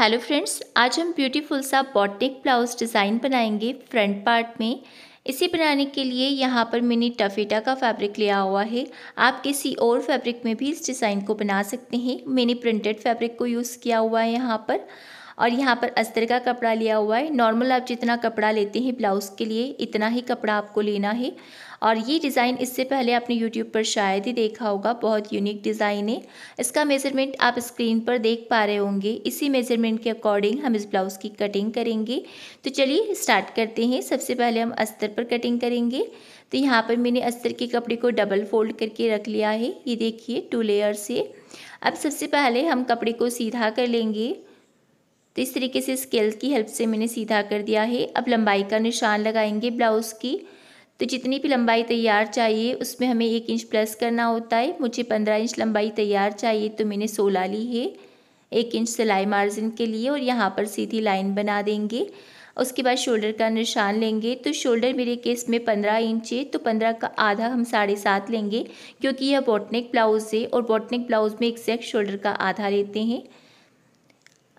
hello friends आज हम beautiful सा बॉटनिक ब्लाउज डिज़ाइन बनाएंगे फ्रंट पार्ट में इसे बनाने के लिए यहाँ पर मैंने टफेटा का फैब्रिक लिया हुआ है आप किसी और फैब्रिक में भी इस डिज़ाइन को बना सकते हैं मैंने प्रिंटेड फैब्रिक को यूज़ किया हुआ है यहाँ पर और यहाँ पर अस्तर का कपड़ा लिया हुआ है नॉर्मल आप जितना कपड़ा लेते हैं ब्लाउज़ के लिए इतना ही कपड़ा आपको लेना है और ये डिज़ाइन इससे पहले आपने यूट्यूब पर शायद ही देखा होगा बहुत यूनिक डिज़ाइन है इसका मेज़रमेंट आप स्क्रीन पर देख पा रहे होंगे इसी मेज़रमेंट के अकॉर्डिंग हम इस ब्लाउज़ की कटिंग करेंगे तो चलिए स्टार्ट करते हैं सबसे पहले हम अस्तर पर कटिंग करेंगे तो यहाँ पर मैंने अस्तर के कपड़े को डबल फोल्ड करके रख लिया है ये देखिए टू लेयर से अब सबसे पहले हम कपड़े को सीधा कर लेंगे तो इस तरीके से स्केल की हेल्प से मैंने सीधा कर दिया है अब लंबाई का निशान लगाएंगे ब्लाउज़ की तो जितनी भी लंबाई तैयार चाहिए उसमें हमें एक इंच प्लस करना होता है मुझे पंद्रह इंच लंबाई तैयार चाहिए तो मैंने सोलह ली है एक इंच सिलाई मार्जिन के लिए और यहाँ पर सीधी लाइन बना देंगे उसके बाद शोल्डर का निशान लेंगे तो शोल्डर मेरे केस में पंद्रह इंच है तो पंद्रह का आधा हम साढ़े सात लेंगे क्योंकि यह बॉटनेक ब्लाउज़ है और बॉटनेक ब्लाउज़ में एक्जैक्ट शोल्डर का आधा लेते हैं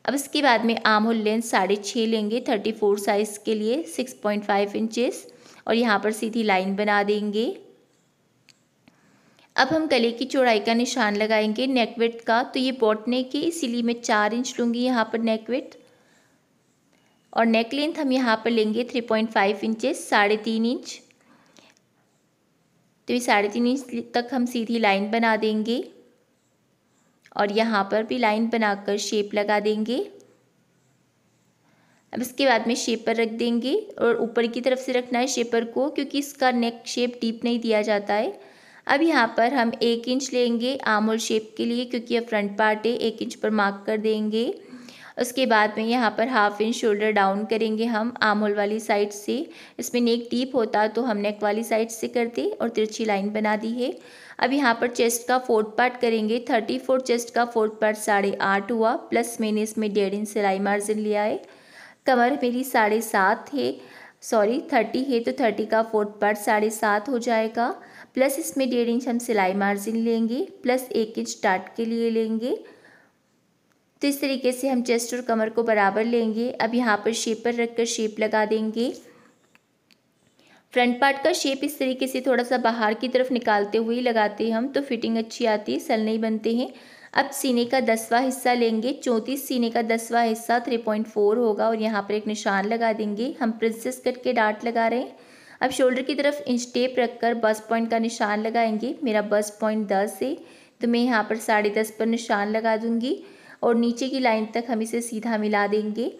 अब इसके बाद में आम होल लेंथ साढ़े छः लेंगे थर्टी फोर साइज़ के लिए सिक्स पॉइंट फाइव इंचेज़ और यहाँ पर सीधी लाइन बना देंगे अब हम गले की चौड़ाई का निशान लगाएंगे नेकवेट का तो ये बॉट नेक है इसीलिए मैं चार इंच लूँगी यहाँ पर नेकवेट और नेक लेंथ हम यहाँ पर लेंगे थ्री पॉइंट फाइव इंचेस साढ़े तीन इंच तो ये साढ़े तीन इंच तक हम सीधी लाइन बना देंगे और यहाँ पर भी लाइन बनाकर शेप लगा देंगे अब इसके बाद में शेपर रख देंगे और ऊपर की तरफ से रखना है शेपर को क्योंकि इसका नेक शेप डीप नहीं दिया जाता है अब यहाँ पर हम एक इंच लेंगे आम और शेप के लिए क्योंकि यह फ्रंट पार्ट है एक इंच पर मार्क कर देंगे उसके बाद में यहाँ पर हाफ इंच शोल्डर डाउन करेंगे हम आमूल वाली साइड से इसमें नेक डीप होता तो हम नेक वाली साइड से करते और तिरछी लाइन बना दी है अब यहाँ पर चेस्ट का फोर्थ पार्ट करेंगे थर्टी फोर चेस्ट का फोर्थ पार्ट साढ़े आठ हुआ प्लस मैंने इसमें डेढ़ इंच सिलाई मार्जिन लिया है कमर मेरी साढ़े सात है सॉरी थर्टी है तो थर्टी का फोर्थ पार्ट साढ़े सात हो जाएगा प्लस इसमें डेढ़ इंच हम सिलाई मार्जिन लेंगे प्लस एक इंच टाट के लिए लेंगे तो इस तरीके से हम चेस्ट और कमर को बराबर लेंगे अब यहाँ पर शेप पर रख कर शेप लगा देंगे फ्रंट पार्ट का शेप इस तरीके से थोड़ा सा बाहर की तरफ निकालते हुए लगाते हैं हम तो फिटिंग अच्छी आती है सल नहीं बनते हैं अब सीने का दसवां हिस्सा लेंगे चौंतीस सीने का दसवां हिस्सा थ्री पॉइंट फोर होगा और यहाँ पर एक निशान लगा देंगे हम प्रिंसेस कट के डाट लगा रहे हैं अब शोल्डर की तरफ इंच टेप रखकर बस पॉइंट का निशान लगाएंगे मेरा बस पॉइंट दस है तो मैं यहाँ पर साढ़े दस पर निशान लगा दूँगी और नीचे की लाइन तक हम इसे सीधा मिला देंगे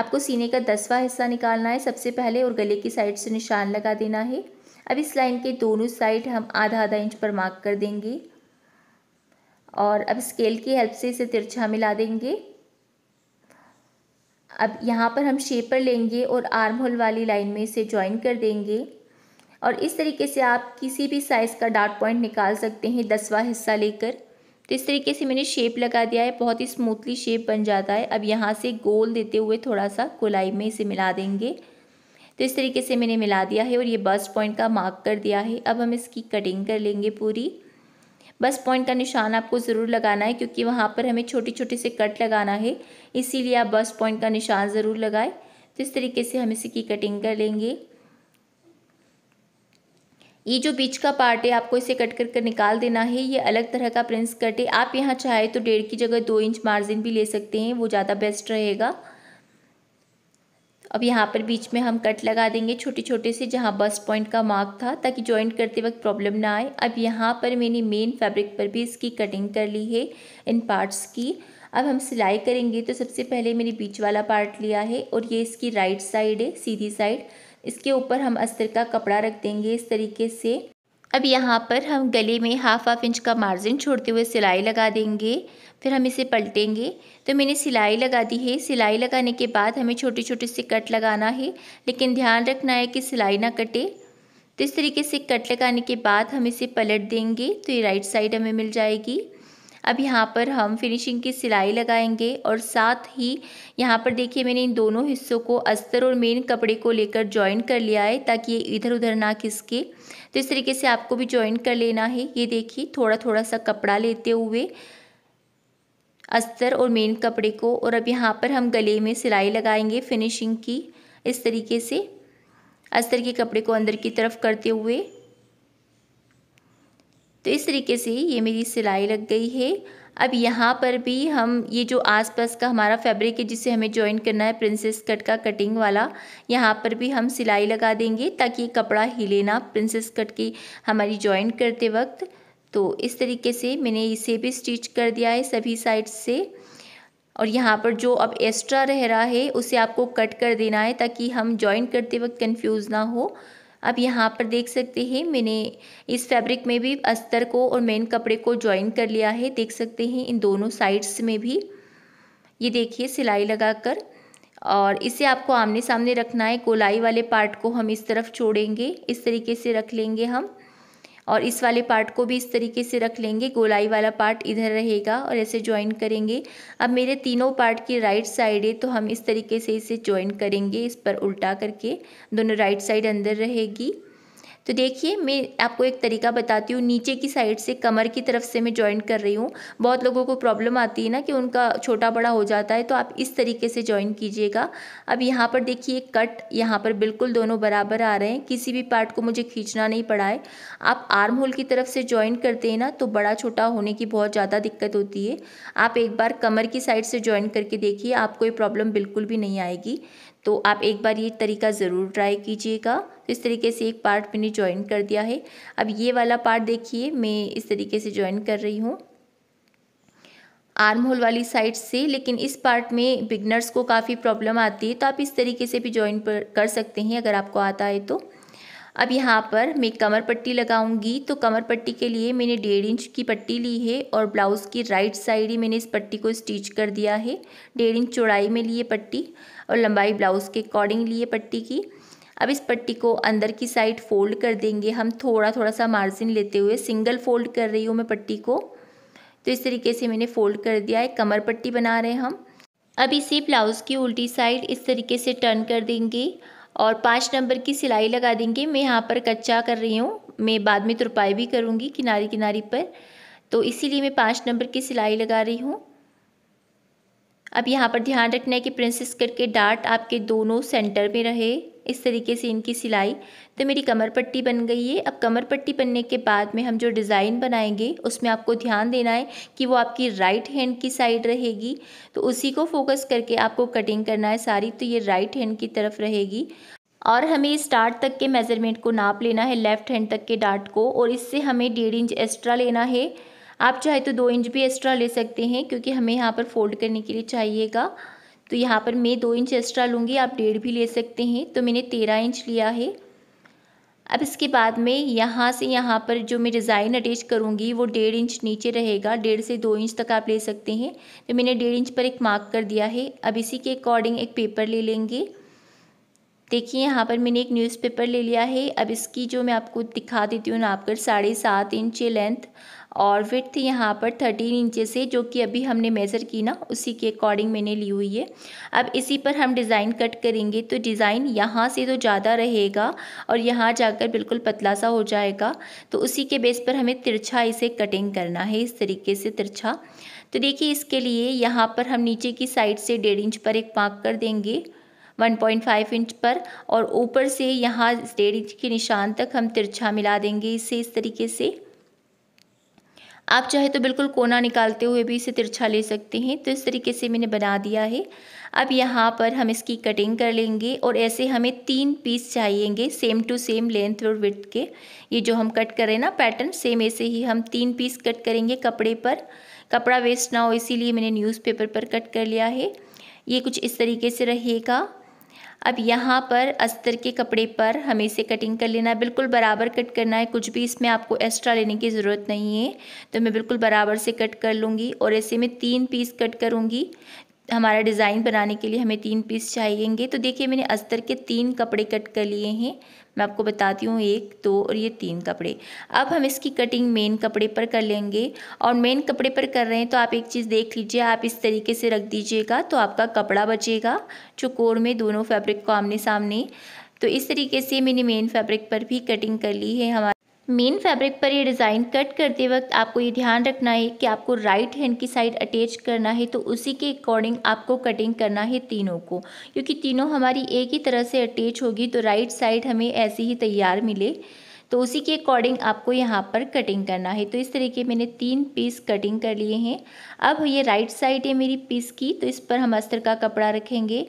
आपको सीने का दसवां हिस्सा निकालना है सबसे पहले और गले की साइड से निशान लगा देना है अब इस लाइन के दोनों साइड हम आधा आधा इंच पर मार्क कर देंगे और अब स्केल की हेल्प से इसे तिरछा मिला देंगे अब यहाँ पर हम शेपर लेंगे और आर्म होल वाली लाइन में इसे ज्वाइन कर देंगे और इस तरीके से आप किसी भी साइज़ का डार्ट पॉइंट निकाल सकते हैं दसवा हिस्सा लेकर तो इस तरीके से मैंने शेप लगा दिया है बहुत ही स्मूथली शेप बन जाता है अब यहाँ से गोल देते हुए थोड़ा सा गोलाई में इसे मिला देंगे तो इस तरीके से मैंने मिला दिया है और ये बस्ट पॉइंट का मार्क कर दिया है अब हम इसकी कटिंग कर लेंगे पूरी बस पॉइंट का निशान आपको ज़रूर लगाना है क्योंकि वहाँ पर हमें छोटे छोटे से कट लगाना है इसीलिए आप बस पॉइंट का निशान ज़रूर लगाएं तो इस तरीके से हम इसी की कटिंग कर लेंगे ये जो बीच का पार्ट है आपको इसे कट कर कर निकाल देना है ये अलग तरह का प्रिंस कट है आप यहाँ चाहे तो डेढ़ की जगह दो इंच मार्जिन भी ले सकते हैं वो ज़्यादा बेस्ट रहेगा अब यहाँ पर बीच में हम कट लगा देंगे छोटे छोटे से जहाँ बस पॉइंट का मार्क था ताकि ज्वाइंट करते वक्त प्रॉब्लम ना आए अब यहाँ पर मैंने मेन फैब्रिक पर भी इसकी कटिंग कर ली है इन पार्ट्स की अब हम सिलाई करेंगे तो सबसे पहले मैंने बीच वाला पार्ट लिया है और ये इसकी राइट साइड है सीधी साइड इसके ऊपर हम अस्तर का कपड़ा रख देंगे इस तरीके से अब यहाँ पर हम गले में हाफ हाफ इंच का मार्जिन छोड़ते हुए सिलाई लगा देंगे फिर हम इसे पलटेंगे तो मैंने सिलाई लगा दी है सिलाई लगाने के बाद हमें छोटे छोटे से कट लगाना है लेकिन ध्यान रखना है कि सिलाई ना कटे तो इस तरीके से कट लगाने के बाद हम इसे पलट देंगे तो ये राइट साइड हमें मिल जाएगी अब यहाँ पर हम फिनिशिंग की सिलाई लगाएंगे और साथ ही यहाँ पर देखिए मैंने इन दोनों हिस्सों को अस्तर और मेन कपड़े को लेकर ज्वाइन कर लिया है ताकि ये इधर उधर ना खिसके तो इस तरीके से आपको भी ज्वाइन कर लेना है ये देखिए थोड़ा थोड़ा सा कपड़ा लेते हुए अस्तर और मेन कपड़े को और अब यहाँ पर हम गले में सिलाई लगाएंगे फिनिशिंग की इस तरीके से अस्तर के कपड़े को अंदर की तरफ करते हुए तो इस तरीके से ये मेरी सिलाई लग गई है अब यहाँ पर भी हम ये जो आसपास का हमारा फैब्रिक है जिसे हमें ज्वाइन करना है प्रिंसेस कट का कटिंग वाला यहाँ पर भी हम सिलाई लगा देंगे ताकि कपड़ा हिले ना प्रिंसेस कट की हमारी ज्वाइन करते वक्त तो इस तरीके से मैंने इसे भी स्टिच कर दिया है सभी साइड से और यहाँ पर जो अब एक्स्ट्रा रह रहा है उसे आपको कट कर देना है ताकि हम ज्वाइन करते वक्त कन्फ्यूज़ ना हो आप यहाँ पर देख सकते हैं मैंने इस फैब्रिक में भी अस्तर को और मेन कपड़े को ज्वाइन कर लिया है देख सकते हैं इन दोनों साइड्स में भी ये देखिए सिलाई लगाकर और इसे आपको आमने सामने रखना है गोलाई वाले पार्ट को हम इस तरफ छोड़ेंगे इस तरीके से रख लेंगे हम और इस वाले पार्ट को भी इस तरीके से रख लेंगे गोलाई वाला पार्ट इधर रहेगा और ऐसे ज्वाइन करेंगे अब मेरे तीनों पार्ट की राइट साइड है तो हम इस तरीके से इसे ज्वाइन करेंगे इस पर उल्टा करके दोनों राइट साइड अंदर रहेगी तो देखिए मैं आपको एक तरीका बताती हूँ नीचे की साइड से कमर की तरफ से मैं ज्वाइन कर रही हूँ बहुत लोगों को प्रॉब्लम आती है ना कि उनका छोटा बड़ा हो जाता है तो आप इस तरीके से ज्वाइन कीजिएगा अब यहाँ पर देखिए कट यहाँ पर बिल्कुल दोनों बराबर आ रहे हैं किसी भी पार्ट को मुझे खींचना नहीं पड़ा है आप आर्म होल की तरफ से ज्वाइन करते हैं ना तो बड़ा छोटा होने की बहुत ज़्यादा दिक्कत होती है आप एक बार कमर की साइड से ज्वाइन करके देखिए आपको ये प्रॉब्लम बिल्कुल भी नहीं आएगी तो आप एक बार ये तरीका ज़रूर ट्राई कीजिएगा तो इस तरीके से एक पार्ट मैंने ज्वाइन कर दिया है अब ये वाला पार्ट देखिए मैं इस तरीके से ज्वाइन कर रही हूँ आर्म होल वाली साइड से लेकिन इस पार्ट में बिगनर्स को काफ़ी प्रॉब्लम आती है तो आप इस तरीके से भी ज्वाइन कर सकते हैं अगर आपको आता है तो अब यहाँ पर मैं कमर पट्टी लगाऊंगी तो कमर पट्टी के लिए मैंने डेढ़ इंच की पट्टी ली है और ब्लाउज़ की राइट साइड ही मैंने इस पट्टी को स्टिच कर दिया है डेढ़ इंच चौड़ाई में लिए पट्टी और लंबाई ब्लाउज़ के अकॉर्डिंग लिए पट्टी की अब इस पट्टी को अंदर की साइड फोल्ड कर देंगे हम थोड़ा थोड़ा सा मार्जिन लेते हुए सिंगल फोल्ड कर रही हूँ मैं पट्टी को तो इस तरीके से मैंने फोल्ड कर दिया है कमर पट्टी बना रहे हैं हम अब इसे ब्लाउज़ की उल्टी साइड इस तरीके से टर्न कर देंगे और पाँच नंबर की सिलाई लगा देंगे मैं यहाँ पर कच्चा कर रही हूँ मैं बाद में तुरपाई भी करूँगी किनारे किनारी पर तो इसीलिए मैं पाँच नंबर की सिलाई लगा रही हूँ अब यहाँ पर ध्यान रखना है कि प्रिंसेस कट के डार्ट आपके दोनों सेंटर में रहे इस तरीके से इनकी सिलाई तो मेरी कमर पट्टी बन गई है अब कमर पट्टी बनने के बाद में हम जो डिज़ाइन बनाएंगे उसमें आपको ध्यान देना है कि वो आपकी राइट हैंड की साइड रहेगी तो उसी को फोकस करके आपको कटिंग करना है सारी तो ये राइट हैंड की तरफ रहेगी और हमें स्टार्ट तक के मेज़रमेंट को नाप लेना है लेफ़्ट हैंड तक के डार्ट को और इससे हमें डेढ़ इंच एक्स्ट्रा लेना है आप चाहे तो दो इंच भी एक्स्ट्रा ले सकते हैं क्योंकि हमें यहाँ पर फोल्ड करने के लिए चाहिएगा तो यहाँ पर मैं दो इंच एक्स्ट्रा लूँगी आप डेढ़ भी ले सकते हैं तो मैंने तेरह इंच लिया है अब इसके बाद में यहाँ से यहाँ पर जो मैं डिज़ाइन अटैच करूँगी वो डेढ़ इंच नीचे रहेगा डेढ़ से दो इंच तक आप ले सकते हैं तो मैंने डेढ़ इंच पर एक मार्क कर दिया है अब इसी के अकॉर्डिंग एक पेपर ले लेंगे देखिए यहाँ पर मैंने एक न्यूज़पेपर ले लिया है अब इसकी जो मैं आपको दिखा देती हूँ नापकर साढ़े सात इंच लेंथ और विथ यहाँ पर थर्टीन इंचेस है जो कि अभी हमने मेज़र की ना उसी के अकॉर्डिंग मैंने ली हुई है अब इसी पर हम डिज़ाइन कट करेंगे तो डिज़ाइन यहाँ से तो ज़्यादा रहेगा और यहाँ जाकर बिल्कुल पतला सा हो जाएगा तो उसी के बेस पर हमें तिरछा इसे कटिंग करना है इस तरीके से तिरछा तो देखिए इसके लिए यहाँ पर हम नीचे की साइड से डेढ़ इंच पर एक पाक कर देंगे 1.5 इंच पर और ऊपर से यहाँ डेढ़ इंच के निशान तक हम तिरछा मिला देंगे इसे इस तरीके से आप चाहे तो बिल्कुल कोना निकालते हुए भी इसे तिरछा ले सकते हैं तो इस तरीके से मैंने बना दिया है अब यहाँ पर हम इसकी कटिंग कर लेंगे और ऐसे हमें तीन पीस चाहिएंगे सेम टू सेम लेंथ और विथ के ये जो हम कट करें ना पैटर्न सेम ऐसे ही हम तीन पीस कट करेंगे कपड़े पर कपड़ा वेस्ट ना हो इसीलिए मैंने न्यूज़पेपर पर कट कर लिया है ये कुछ इस तरीके से रहेगा अब यहाँ पर अस्तर के कपड़े पर हमें इसे कटिंग कर लेना है बिल्कुल बराबर कट करना है कुछ भी इसमें आपको एक्स्ट्रा लेने की ज़रूरत नहीं है तो मैं बिल्कुल बराबर से कट कर लूँगी और ऐसे में तीन पीस कट करूँगी हमारा डिज़ाइन बनाने के लिए हमें तीन पीस चाहिएंगे तो देखिए मैंने अस्तर के तीन कपड़े कट कर लिए हैं मैं आपको बताती हूँ एक दो और ये तीन कपड़े अब हम इसकी कटिंग मेन कपड़े पर कर लेंगे और मेन कपड़े पर कर रहे हैं तो आप एक चीज़ देख लीजिए आप इस तरीके से रख दीजिएगा तो आपका कपड़ा बचेगा जो कोर में दोनों फैब्रिक को आमने सामने तो इस तरीके से मैंने मेन फैब्रिक पर भी कटिंग कर ली है हमारे मेन फैब्रिक पर ये डिज़ाइन कट करते वक्त आपको ये ध्यान रखना है कि आपको राइट हैंड की साइड अटैच करना है तो उसी के अकॉर्डिंग आपको कटिंग करना है तीनों को क्योंकि तीनों हमारी एक ही तरह से अटैच होगी तो राइट साइड हमें ऐसे ही तैयार मिले तो उसी के अकॉर्डिंग आपको यहाँ पर कटिंग करना है तो इस तरीके मैंने तीन पीस कटिंग कर लिए हैं अब ये राइट साइड है मेरी पीस की तो इस पर हम अस्तर का कपड़ा रखेंगे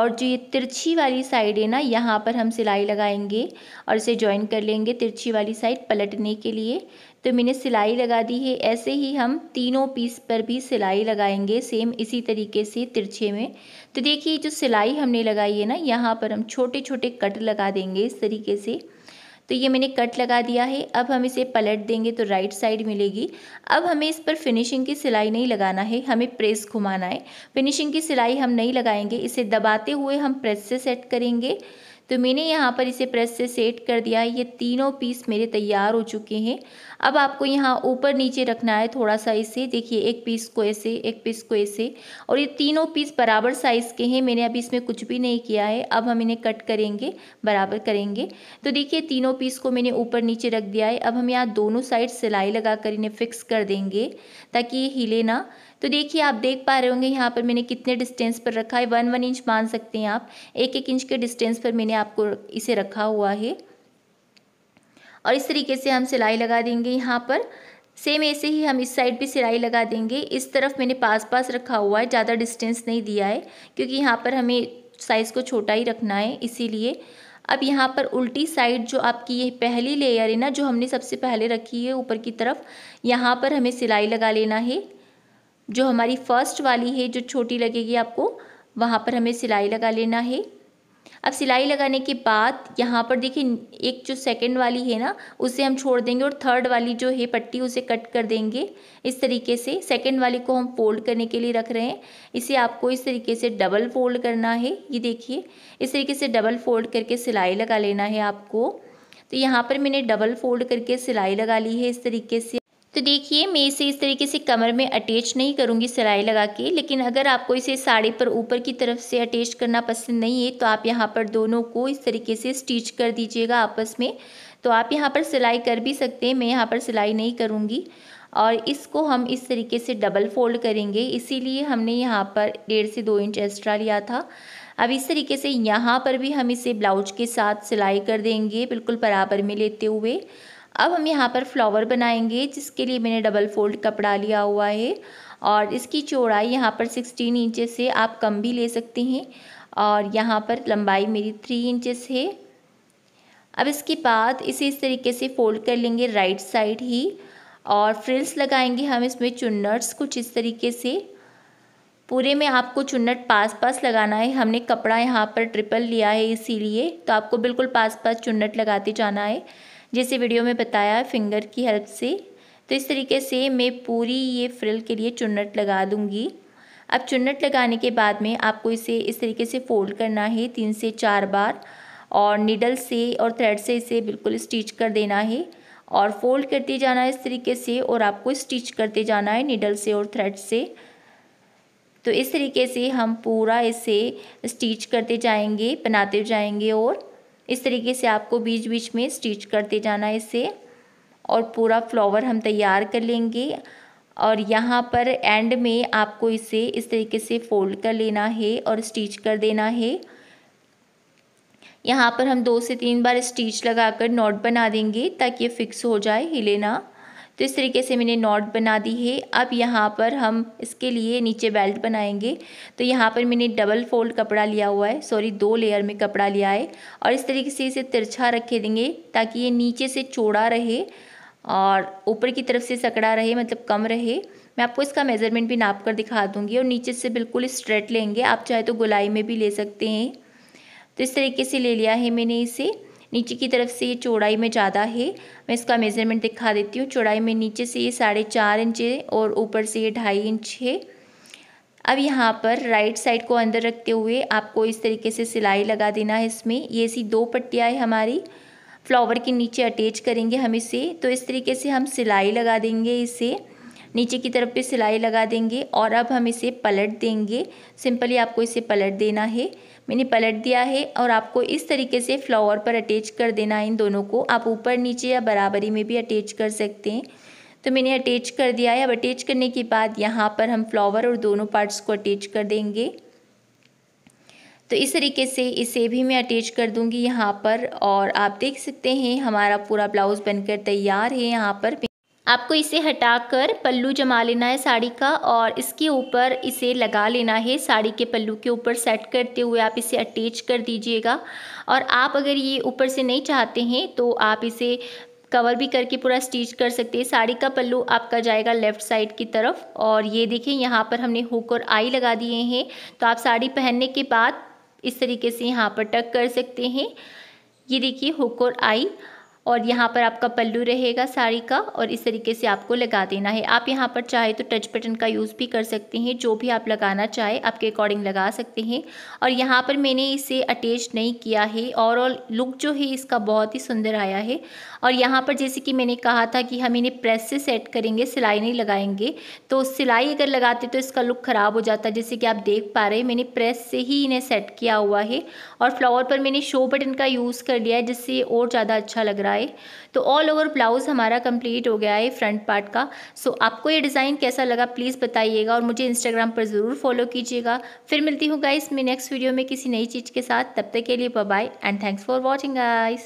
और जो ये तिरछी वाली साइड है ना यहाँ पर हम सिलाई लगाएंगे और इसे ज्वाइन कर लेंगे तिरछी वाली साइड पलटने के लिए तो मैंने सिलाई लगा दी है ऐसे ही हम तीनों पीस पर भी सिलाई लगाएंगे सेम इसी तरीके से तिरछे में तो देखिए जो सिलाई हमने लगाई है ना यहाँ पर हम छोटे छोटे कट लगा देंगे इस तरीके से तो ये मैंने कट लगा दिया है अब हम इसे पलट देंगे तो राइट साइड मिलेगी अब हमें इस पर फिनिशिंग की सिलाई नहीं लगाना है हमें प्रेस घुमाना है फिनिशिंग की सिलाई हम नहीं लगाएंगे इसे दबाते हुए हम प्रेस से सेट करेंगे तो मैंने यहाँ पर इसे प्रेस से सेट कर दिया है ये तीनों पीस मेरे तैयार हो चुके हैं अब आपको यहाँ ऊपर नीचे रखना है थोड़ा सा इसे देखिए एक पीस को ऐसे एक पीस को ऐसे और ये तीनों पीस बराबर साइज़ के हैं मैंने अभी इसमें कुछ भी नहीं किया है अब हम इन्हें कट करेंगे बराबर करेंगे तो देखिए तीनों पीस को मैंने ऊपर नीचे रख दिया है अब हम यहाँ दोनों साइड सिलाई लगा कर इन्हें फिक्स कर देंगे ताकि ये हिले ना तो देखिए आप देख पा रहे होंगे यहाँ पर मैंने कितने डिस्टेंस पर रखा है वन वन इंच मान सकते हैं आप एक एक इंच के डिस्टेंस पर मैंने आपको इसे रखा हुआ है और इस तरीके से हम सिलाई लगा देंगे यहाँ पर सेम ऐसे ही हम इस साइड भी सिलाई लगा देंगे इस तरफ मैंने पास पास रखा हुआ है ज़्यादा डिस्टेंस नहीं दिया है क्योंकि यहाँ पर हमें साइज़ को छोटा ही रखना है इसीलिए अब यहाँ पर उल्टी साइड जो आपकी ये पहली लेयर है ना जो हमने सबसे पहले रखी है ऊपर की तरफ यहाँ पर हमें सिलाई लगा लेना है जो हमारी फर्स्ट वाली है जो छोटी लगेगी आपको वहाँ पर हमें सिलाई लगा लेना है अब सिलाई लगाने के बाद यहाँ पर देखिए एक जो सेकंड वाली है ना उसे हम छोड़ देंगे और थर्ड वाली जो है पट्टी उसे कट कर देंगे इस तरीके से सेकंड वाली को हम फोल्ड करने के लिए रख रहे हैं इसे आपको इस तरीके से डबल फोल्ड करना है ये देखिए इस तरीके से डबल फोल्ड करके सिलाई लगा लेना है आपको तो यहाँ पर मैंने डबल फोल्ड करके सिलाई लगा ली है इस तरीके से तो देखिए मैं इसे इस तरीके से कमर में अटैच नहीं करूँगी सिलाई लगा के लेकिन अगर आपको इसे साड़ी पर ऊपर की तरफ से अटैच करना पसंद नहीं है तो आप यहाँ पर दोनों को इस तरीके से स्टिच कर दीजिएगा आपस में तो आप यहाँ पर सिलाई कर भी सकते हैं मैं यहाँ पर सिलाई नहीं करूँगी और इसको हम इस तरीके से डबल फोल्ड करेंगे इसीलिए हमने यहाँ पर डेढ़ से दो इंच एक्स्ट्रा लिया था अब इस तरीके से यहाँ पर भी हम इसे ब्लाउज के साथ सिलाई कर देंगे बिल्कुल बराबर में लेते हुए अब हम यहाँ पर फ्लावर बनाएंगे जिसके लिए मैंने डबल फोल्ड कपड़ा लिया हुआ है और इसकी चौड़ाई यहाँ पर सिक्सटीन इंचेस से आप कम भी ले सकते हैं और यहाँ पर लंबाई मेरी थ्री इंचेस है अब इसके बाद इसे इस तरीके से फोल्ड कर लेंगे राइट साइड ही और फ्रिल्स लगाएंगे हम इसमें चुन्नट्स कुछ इस तरीके से पूरे में आपको चुन्नट पास पास लगाना है हमने कपड़ा यहाँ पर ट्रिपल लिया है इसीलिए तो आपको बिल्कुल पास पास चुन्नट लगाते जाना है जैसे वीडियो में बताया फिंगर की हेल्प से तो इस तरीके से मैं पूरी ये फ्रिल के लिए चुन्नट लगा दूँगी अब चुन्नट लगाने के बाद में आपको इसे इस तरीके से फोल्ड करना है तीन से चार बार और निडल से और थ्रेड से इसे बिल्कुल स्टिच कर देना है और फोल्ड करते जाना है इस तरीके से और आपको स्टिच करते जाना है निडल से और थ्रेड से तो इस तरीके से हम पूरा इसे स्टिच करते जाएंगे बनाते जाएंगे और इस तरीके से आपको बीच बीच में स्टिच करते जाना है इसे और पूरा फ्लावर हम तैयार कर लेंगे और यहाँ पर एंड में आपको इसे इस तरीके से फोल्ड कर लेना है और स्टिच कर देना है यहाँ पर हम दो से तीन बार स्टिच लगाकर नॉट बना देंगे ताकि ये फिक्स हो जाए हिले ना तो इस तरीके से मैंने नॉट बना दी है अब यहाँ पर हम इसके लिए नीचे बेल्ट बनाएंगे तो यहाँ पर मैंने डबल फोल्ड कपड़ा लिया हुआ है सॉरी दो लेयर में कपड़ा लिया है और इस तरीके से इसे तिरछा रखे देंगे ताकि ये नीचे से चौड़ा रहे और ऊपर की तरफ से सकड़ा रहे मतलब कम रहे मैं आपको इसका मेज़रमेंट भी नाप कर दिखा दूँगी और नीचे से बिल्कुल स्ट्रेट लेंगे आप चाहे तो गुलाई में भी ले सकते हैं तो इस तरीके से ले लिया है मैंने इसे नीचे की तरफ से ये चौड़ाई में ज़्यादा है मैं इसका मेज़रमेंट दिखा देती हूँ चौड़ाई में नीचे से ये साढ़े चार इंच है और ऊपर से ये ढाई इंच है अब यहाँ पर राइट साइड को अंदर रखते हुए आपको इस तरीके से सिलाई लगा देना है इसमें ये सी दो पट्टियाँ हैं हमारी फ्लावर के नीचे अटैच करेंगे हम इसे तो इस तरीके से हम सिलाई लगा देंगे इसे नीचे की तरफ पे सिलाई लगा देंगे और अब हम इसे पलट देंगे सिंपली आपको इसे पलट देना है मैंने पलट दिया है और आपको इस तरीके से फ्लावर पर अटैच कर देना है इन दोनों को आप ऊपर नीचे या बराबरी में भी अटैच कर सकते हैं तो मैंने अटैच कर दिया है अब अटैच करने के बाद यहाँ पर हम फ्लावर और दोनों पार्ट्स को अटैच कर देंगे तो इस तरीके से इसे भी मैं अटैच कर दूंगी यहाँ पर और आप देख सकते हैं हमारा पूरा ब्लाउज़ बनकर तैयार है यहाँ पर आपको इसे हटाकर पल्लू जमा लेना है साड़ी का और इसके ऊपर इसे लगा लेना है साड़ी के पल्लू के ऊपर सेट करते हुए आप इसे अटैच कर दीजिएगा और आप अगर ये ऊपर से नहीं चाहते हैं तो आप इसे कवर भी करके पूरा स्टिच कर सकते हैं साड़ी का पल्लू आपका जाएगा लेफ़्ट साइड की तरफ और ये देखिए यहाँ पर हमने हुक और आई लगा दिए हैं तो आप साड़ी पहनने के बाद इस तरीके से यहाँ पर टक कर सकते हैं ये देखिए हुक और आई और यहाँ पर आपका पल्लू रहेगा साड़ी का और इस तरीके से आपको लगा देना है आप यहाँ पर चाहे तो टच बटन का यूज़ भी कर सकते हैं जो भी आप लगाना चाहे आपके अकॉर्डिंग लगा सकते हैं और यहाँ पर मैंने इसे अटैच नहीं किया है और लुक जो है इसका बहुत ही सुंदर आया है और यहाँ पर जैसे कि मैंने कहा था कि हम इन्हें प्रेस से सेट करेंगे सिलाई नहीं लगाएंगे तो सिलाई अगर लगाते तो इसका लुक ख़राब हो जाता जैसे कि आप देख पा रहे हैं मैंने प्रेस से ही इन्हें सेट किया हुआ है और फ्लावर पर मैंने शो बटन का यूज़ कर लिया है जिससे और ज़्यादा अच्छा लग रहा है पाए तो ऑल ओवर ब्लाउज़ हमारा कंप्लीट हो गया है फ्रंट पार्ट का सो so, आपको ये डिज़ाइन कैसा लगा प्लीज़ बताइएगा और मुझे इंस्टाग्राम पर ज़रूर फॉलो कीजिएगा फिर मिलती हूँ गाइस मैं नेक्स्ट वीडियो में किसी नई चीज़ के साथ तब तक के लिए bye and thanks for watching guys